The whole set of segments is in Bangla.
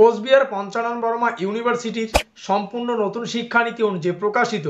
কোচবিহার পঞ্চানন বর্মা ইউনিভার্সিটির সম্পূর্ণ নতুন শিক্ষানীতি অনুযায়ী প্রকাশিত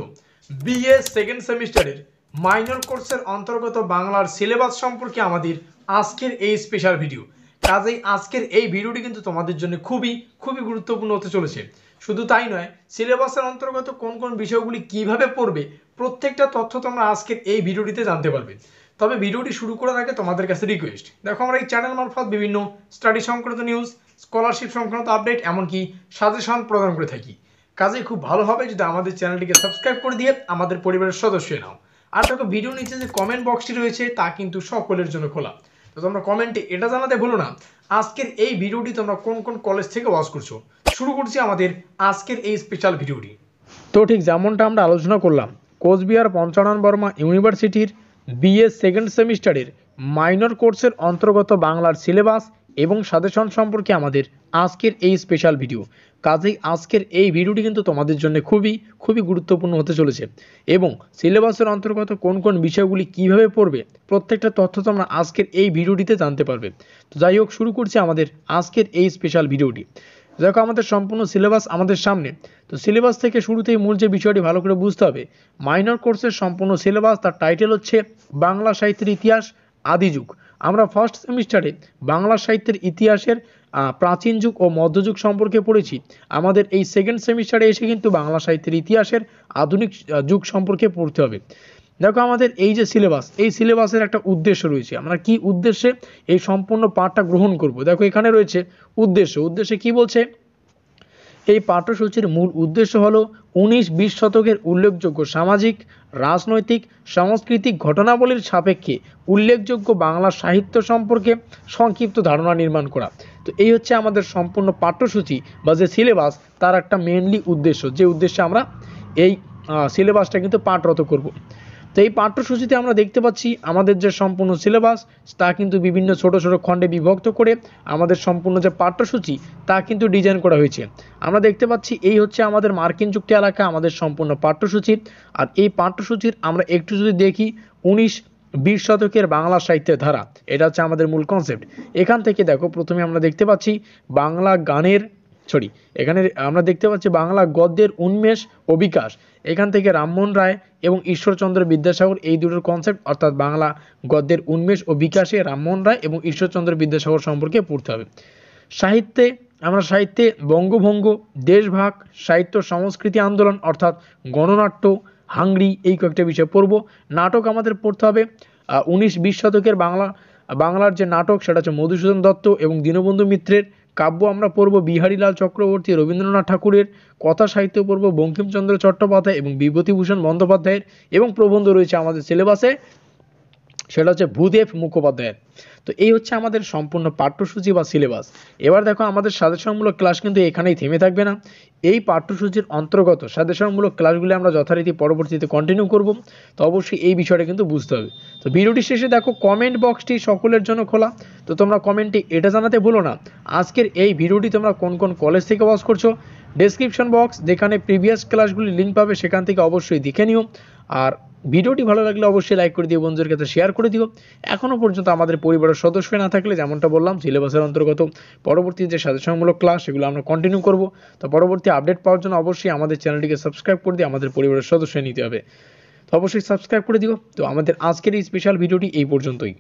বিএ সেকেন্ড সেমিস্টারের মাইনর কোর্সের অন্তর্গত বাংলার সিলেবাস সম্পর্কে আমাদের আজকের এই স্পেশাল ভিডিও কাজেই আজকের এই ভিডিওটি কিন্তু তোমাদের জন্য খুবই খুবই গুরুত্বপূর্ণ হতে চলেছে শুধু তাই নয় সিলেবাসের অন্তর্গত কোন কোন বিষয়গুলি কিভাবে পড়বে প্রত্যেকটা তথ্য তোমরা আজকের এই ভিডিওটিতে জানতে পারবে তবে ভিডিওটি শুরু করার আগে তোমাদের কাছে রিকোয়েস্ট দেখো আমরা এই চ্যানেল মারফত বিভিন্ন স্টাডি সংক্রান্ত নিউজ স্কলারশিপ সংক্রান্ত আপডেট এমনকি সাজেশন প্রদান করে থাকি কাজে খুব ভালো হবে যদি আমাদের চ্যানেলটিকে সাবস্ক্রাইব করে দিয়ে আমাদের পরিবারের সদস্য নাও আর দেখো ভিডিও নিচে যে কমেন্ট বক্সটি রয়েছে তা কিন্তু সকলের জন্য খোলা তো তোমরা কমেন্টে এটা জানাতে ভুলো না আজকের এই ভিডিওটি তোমরা কোন কোন কলেজ থেকে ওয়াচ করছো শুরু করছি আমাদের আজকের এই স্পেশাল ভিডিওটি তো ঠিক যেমনটা আমরা আলোচনা করলাম কোচবিহার পঞ্চানন বর্মা ইউনিভার্সিটির বিএ সেকেন্ড সেমিস্টারের মাইনর কোর্সের অন্তর্গত বাংলার সিলেবাস এবং সাজেশন সম্পর্কে আমাদের আজকের এই স্পেশাল ভিডিও কাজেই আজকের এই ভিডিওটি কিন্তু তোমাদের জন্য খুবই খুবই গুরুত্বপূর্ণ হতে চলেছে এবং সিলেবাসের অন্তর্গত কোন কোন বিষয়গুলি কিভাবে পড়বে প্রত্যেকটা তথ্য তোমরা আজকের এই ভিডিওটিতে জানতে পারবে তো যাই হোক শুরু করছি আমাদের আজকের এই স্পেশাল ভিডিওটি দেখো আমাদের সম্পূর্ণ সিলেবাস আমাদের সামনে তো সিলেবাস থেকে শুরুতেই মূল যে বিষয়টি ভালো করে বুঝতে হবে মাইনর কোর্সের সম্পূর্ণ সিলেবাস তার টাইটেল হচ্ছে বাংলা সাহিত্যের ইতিহাস আদি যুগ আমরা ফার্স্ট সেমিস্টারে বাংলা সাহিত্যের ইতিহাসের প্রাচীন যুগ ও মধ্যযুগ সম্পর্কে পড়েছি আমাদের এই সেকেন্ড সেমিস্টারে এসে কিন্তু বাংলা সাহিত্যের ইতিহাসের আধুনিক যুগ সম্পর্কে পড়তে হবে দেখো আমাদের এই যে সিলেবাস এই সিলেবাসের একটা উদ্দেশ্য রয়েছে আমরা কি উদ্দেশ্যে এই সম্পূর্ণ পাঠটা গ্রহণ করব দেখো এখানে রয়েছে উদ্দেশ্য উদ্দেশ্যে কি বলছে এই পাঠ্যসূচির মূল উদ্দেশ্য হল উনিশ বিশ শতকের উল্লেখযোগ্য সামাজিক রাজনৈতিক সাংস্কৃতিক ঘটনাবলীর সাপেক্ষে উল্লেখযোগ্য বাংলা সাহিত্য সম্পর্কে সংক্ষিপ্ত ধারণা নির্মাণ করা তো এই হচ্ছে আমাদের সম্পূর্ণ পাঠ্যসূচি বা যে সিলেবাস তার একটা মেনলি উদ্দেশ্য যে উদ্দেশ্যে আমরা এই সিলেবাসটা কিন্তু পাঠরত করব তো এই পাঠ্যসূচিতে আমরা দেখতে পাচ্ছি আমাদের যে সম্পূর্ণ সিলেবাস তা কিন্তু বিভিন্ন ছোট ছোট খণ্ডে বিভক্ত করে আমাদের সম্পূর্ণ যে পাঠ্যসূচি তা কিন্তু ডিজাইন করা হয়েছে আমরা দেখতে পাচ্ছি এই হচ্ছে আমাদের মার্কিন চুক্তি এলাকা আমাদের সম্পূর্ণ পাঠ্যসূচি আর এই পাঠ্যসূচির আমরা একটু যদি দেখি উনিশ বিশ শতকের বাংলা সাহিত্যের ধারা এটা হচ্ছে আমাদের মূল কনসেপ্ট এখান থেকে দেখো প্রথমে আমরা দেখতে পাচ্ছি বাংলা গানের সরি এখানে আমরা দেখতে পাচ্ছি বাংলা গদ্যের উন্মেষ ও বিকাশ এখান থেকে রামমোহন রায় এবং ঈশ্বরচন্দ্র বিদ্যাসাগর এই দুটোর কনসেপ্ট অর্থাৎ বাংলা গদ্যের উন্মেষ ও বিকাশে রামমোহন রায় এবং ঈশ্বরচন্দ্র বিদ্যাসাগর সম্পর্কে পড়তে হবে সাহিত্যে আমরা সাহিত্যে বঙ্গভঙ্গ দেশভাগ সাহিত্য সংস্কৃতি আন্দোলন অর্থাৎ গণনাট্য হাংরি এই কয়েকটা বিষয় পড়ব নাটক আমাদের পড়তে হবে উনিশ বিশ শতকের বাংলা বাংলার যে নাটক সেটা হচ্ছে মধুসূদন দত্ত এবং দীনবন্ধু মিত্রের কাব্য আমরা পড়ব বিহারীলাল চক্রবর্তী রবীন্দ্রনাথ ঠাকুরের কথা সাহিত্য পড়ব বঙ্কিমচন্দ্র চট্টোপাধ্যায় এবং বিভূতিভূষণ বন্দ্যোপাধ্যায়ের এবং প্রবন্ধ রয়েছে আমাদের সিলেবাসে সেটা হচ্ছে ভূদেব মুখোপাধ্যায়ের তো এই হচ্ছে আমাদের সম্পূর্ণ পাঠ্যসূচি বা সিলেবাস এবার দেখো আমাদের সাজেশনমূলক ক্লাস কিন্তু এখানেই থেমে থাকবে না এই পাঠ্যসূচির অন্তর্গত সাজেশনমূলক ক্লাসগুলি আমরা যথারীতি পরবর্তীতে কন্টিনিউ করব তো অবশ্যই এই বিষয়টা কিন্তু বুঝতে হবে তো ভিডিওটি শেষে দেখো কমেন্ট বক্সটি সকলের জন্য খোলা তো তোমরা কমেন্টটি এটা জানাতে ভুলো না আজকের এই ভিডিওটি তোমরা কোন কোন কলেজ থেকে ওয়াচ করছো ডেসক্রিপশন বক্স যেখানে প্রিভিয়াস ক্লাসগুলি লিঙ্ক পাবে সেখান থেকে অবশ্যই দেখে নিও আর ভিডিওটি ভালো লাগলে অবশ্যই লাইক করে দিও বন্ধুদের কাছে শেয়ার করে দিও এখনও পর্যন্ত আমাদের পরিবারের সদস্য না থাকলে যেমনটা বললাম সিলেবাসের অন্তর্গত পরবর্তী যে সাজেশনমূলক ক্লাস সেগুলো আমরা কন্টিনিউ করব তো পরবর্তী আপডেট পাওয়ার জন্য অবশ্যই আমাদের চ্যানেলটিকে সাবস্ক্রাইব করে দিয়ে আমাদের পরিবারের সদস্য নিতে হবে তো অবশ্যই সাবস্ক্রাইব করে দিও তো আমাদের আজকের এই স্পেশাল ভিডিওটি এই পর্যন্তই